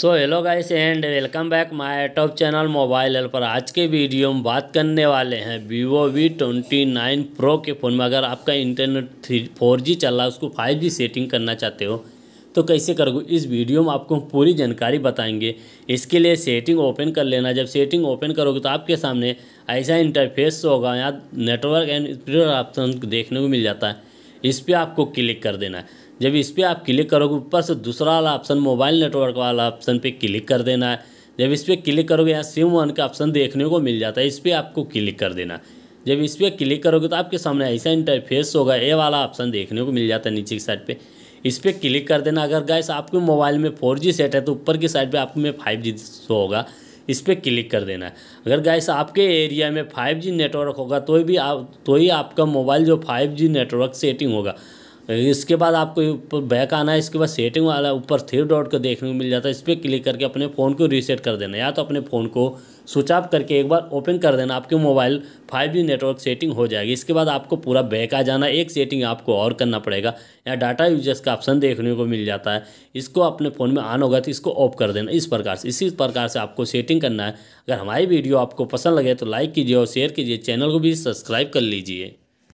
so hello guys and welcome back my top channel mobile help पर आज के video में बात करने वाले हैं Vivo V twenty nine pro के फ़ोन में अगर आपका इंटरनेट थ्री फोर जी चल रहा है उसको फाइव जी सेटिंग करना चाहते हो तो कैसे करोगे इस वीडियो में आपको पूरी जानकारी बताएंगे इसके लिए सेटिंग ओपन कर लेना जब सेटिंग ओपन करोगे तो आपके सामने ऐसा इंटरफेस होगा यहाँ नेटवर्क एंड ऑप्शन देखने को मिल जाता है इस पर आपको क्लिक कर देना है जब इस पर आप क्लिक करोगे ऊपर से दूसरा वाला ऑप्शन मोबाइल नेटवर्क वाला ऑप्शन पे क्लिक कर देना है जब इस पर क्लिक करोगे यहाँ सिम वन का ऑप्शन देखने को मिल जाता है इस पर आपको क्लिक कर देना जब इस पर क्लिक करोगे तो आपके सामने ऐसा इंटरफेस होगा ये वाला ऑप्शन देखने को मिल जाता है नीचे की साइड पर इस पर क्लिक कर देना अगर गैस आपके मोबाइल में फोर सेट है तो ऊपर की साइड पर आपको में फाइव शो होगा इस पर क्लिक कर देना है अगर गाइस आपके एरिया में 5G नेटवर्क होगा तो भी आप तो ही आपका मोबाइल जो 5G नेटवर्क सेटिंग होगा इसके बाद आपको बैक आना है इसके बाद सेटिंग वाला ऊपर थ्री डॉट को देखने को मिल जाता है इस पर क्लिक करके अपने फ़ोन को रीसेट कर देना या तो अपने फ़ोन को स्विच ऑफ करके एक बार ओपन कर देना आपके मोबाइल 5G नेटवर्क सेटिंग हो जाएगी इसके बाद आपको पूरा बैक आ जाना एक सेटिंग आपको और करना पड़ेगा या डाटा यूजर्स का ऑप्शन देखने को मिल जाता है इसको अपने फ़ोन में ऑन होगा तो इसको ऑफ कर देना इस प्रकार से इसी प्रकार से आपको सेटिंग करना है अगर हमारी वीडियो आपको पसंद लगे तो लाइक कीजिए और शेयर कीजिए चैनल को भी सब्सक्राइब कर लीजिए